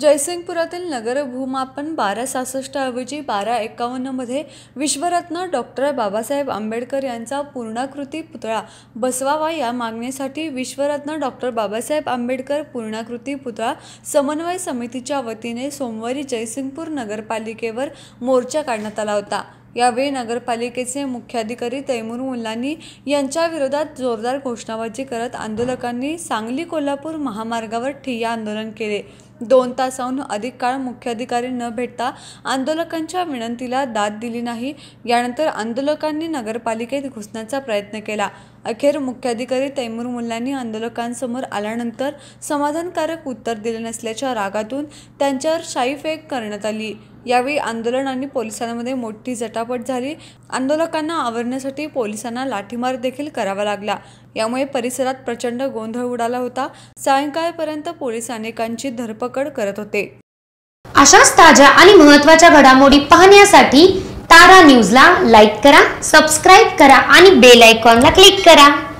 जयसिंगपुरातील नगर भूमापन बारा सहासष्ट ऐवजी बारा एकावन्नमध्ये विश्वरत्न डॉक्टर बाबासाहेब आंबेडकर यांचा पूर्णाकृती पुतळा बसवावा या मागणीसाठी विश्वरत्न डॉक्टर बाबासाहेब आंबेडकर पूर्णाकृती पुतळा समन्वय समितीच्या वतीने सोमवारी जयसिंगपूर नगरपालिकेवर मोर्चा काढण्यात आला होता यावेळी नगरपालिकेचे मुख्याधिकारी तैमूर मुल्लानी विरोधात जोरदार घोषणाबाजी करत आंदोलकांनी सांगली कोल्हापूर महामार्गावर ठिय्या आंदोलन केले दोन तासाहून अधिक काळ मुख्याधिकारी न भेटता आंदोलकांच्या विनंतीला दाद दिली नाही यानंतर आंदोलकांनी नगरपालिकेत घुसण्याचा प्रयत्न केला अखेर मुख्याधिकारी तैमूर मुल्लांनी आंदोलकांसमोर आल्यानंतर समाधानकारक उत्तर दिले नसल्याच्या रागातून त्यांच्यावर शाईफेक करण्यात आली यावेळी आंदोलन आणि पोलिसांमध्ये मोठी झटापट झाली आंदोलकांना आवरण्यासाठी पोलिसांना लाठीमार देखील करावा लागला यामुळे परिसरात प्रचंड गोंधळ उडाला होता सायंकाळपर्यंत पोलीस अनेकांची धरपकड करत होते अशाच ताज्या आणि महत्त्वाच्या घडामोडी पाहण्यासाठी तारा न्यूजला लाईक करा सबस्क्राईब करा आणि बेल आयकॉनला क्लिक करा